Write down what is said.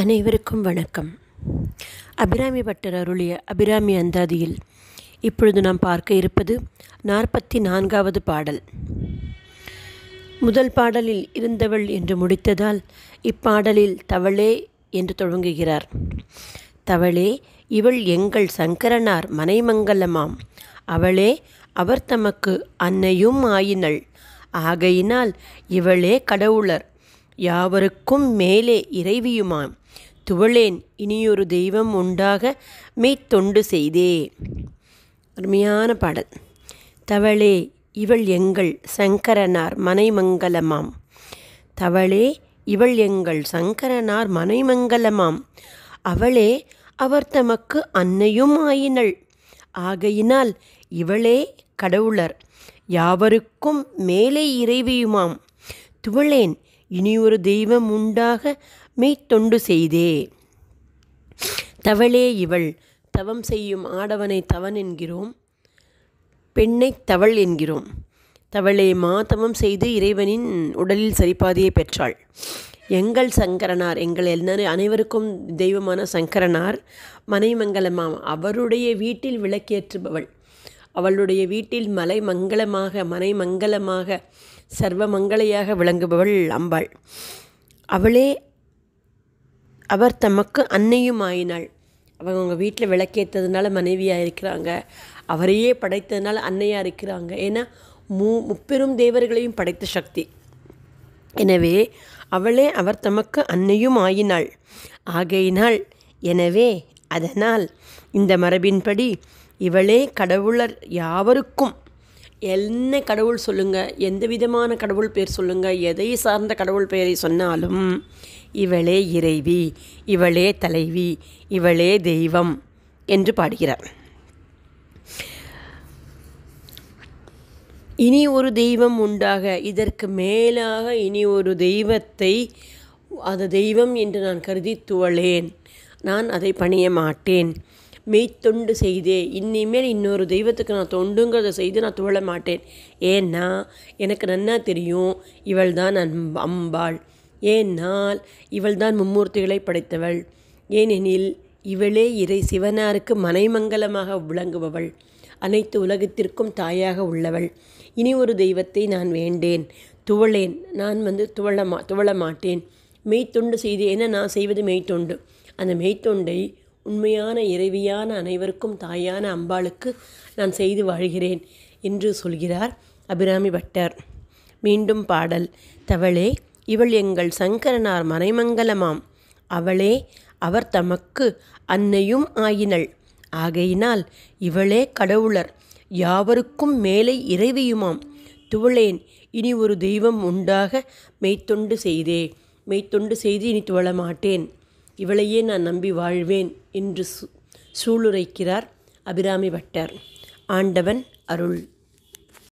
அனைவருக்கும் வணக்கம் அபிராமி பட்டர் அருளிய அபிராமி அந்தாதியில் இப்பொழுது நாம் பார்க்க இருப்பது நாற்பத்தி நான்காவது பாடல் முதல் பாடலில் இருந்தவள் என்று முடித்ததால் இப்பாடலில் தவளே என்று தொடங்குகிறார் தவளே இவள் எங்கள் சங்கரனார் மனைமங்கலமாம் அவளே அவர் தமக்கு அன்னையும் ஆயினள் ஆகையினால் இவளே கடவுளர் யாவருக்கும் மேலே இறைவியுமாம் துவளேன் இனியொரு தெய்வம் உண்டாக மெய்த்தொண்டு செய்தே அருமையான பாடல் தவளே இவள் எங்கள் சங்கரனார் மனைமங்கலமாம் தவளே இவள் எங்கள் சங்கரனார் மனைமங்கலமாம் அவளே அவர் தமக்கு அன்னையும் ஆயினள் ஆகையினால் இவளே கடவுளர் யாவருக்கும் மேலே இறைவியுமாம் துவளேன் இனி ஒரு தெய்வம் உண்டாக மெய்த்தொண்டு செய்தே தவளே இவள் தவம் செய்யும் ஆடவனை தவன் என்கிறோம் பெண்ணை தவள் என்கிறோம் தவளே மாதவம் செய்து இறைவனின் உடலில் சரிபாதியை பெற்றாள் எங்கள் சங்கரனார் எங்கள் எல்லாரும் அனைவருக்கும் தெய்வமான சங்கரனார் மனைமங்கலமாம் அவருடைய வீட்டில் விளக்கேற்றுபவள் அவளுடைய வீட்டில் மலை மங்களமாக மனை மங்களமாக சர்வ மங்களையாக விளங்குபவள் அம்பாள் அவளே அவர் தமக்கு அன்னையும் ஆயினாள் அவங்க அவங்க வீட்டில் விளக்கேற்றதுனால மனைவியாக இருக்கிறாங்க அவரையே படைத்ததுனால அன்னையாக இருக்கிறாங்க ஏன்னா மு முப்பெரும் தேவர்களையும் படைத்த சக்தி எனவே அவளே அவர் தமக்கு அன்னையும் ஆயினாள் ஆகையினால் எனவே அதனால் இந்த மரபின்படி இவளே கடவுளர் யாவருக்கும் என்ன கடவுள் சொல்லுங்கள் எந்த விதமான கடவுள் பேர் சொல்லுங்கள் எதை சார்ந்த கடவுள் பெயரை சொன்னாலும் இவளே இறைவி இவளே தலைவி இவளே தெய்வம் என்று பாடுகிறார் இனி ஒரு தெய்வம் உண்டாக இதற்கு மேலாக இனி ஒரு தெய்வத்தை அது தெய்வம் என்று நான் கருதி துவளேன் நான் அதை பணிய மாட்டேன் மெய்த்தொண்டு செய்தே இன்னிமேல் இன்னொரு தெய்வத்துக்கு நான் தொண்டுங்கிறத செய்து நான் துவள மாட்டேன் ஏன்னா எனக்கு நன்னா தெரியும் இவள் தான் அம்பாள் ஏனால் இவள் தான் மும்மூர்த்திகளை படைத்தவள் ஏனெனில் இவளே இறை சிவனாருக்கு மனைமங்கலமாக விளங்குபவள் அனைத்து உலகத்திற்கும் தாயாக உள்ளவள் இனி ஒரு தெய்வத்தை நான் வேண்டேன் துவளேன் நான் வந்து துவள மா துவள மாட்டேன் மெய்த்தொண்டு செய்து என்ன நான் செய்வது மெய்த்தொண்டு அந்த மெய்த்தொண்டை உண்மையான இறைவியான அனைவருக்கும் தாயான அம்பாளுக்கு நான் செய்து வாழ்கிறேன் என்று சொல்கிறார் அபிராமி பட்டர் மீண்டும் பாடல் தவளே இவள் எங்கள் சங்கரனார் மனைமங்கலமாம் அவளே அவர் தமக்கு அன்னையும் ஆயினள் ஆகையினால் இவளே கடவுளர் யாவருக்கும் மேலே இறைவியுமாம் துவளேன் இனி ஒரு தெய்வம் உண்டாக மெய்த்தொண்டு செய்தே மெய்த்தொண்டு செய்து இனி துவள மாட்டேன் இவளையே நான் நம்பி வாழ்வேன் என்று சூளுரைக்கிறார் அபிராமி பட்டர் ஆண்டவன் அருள்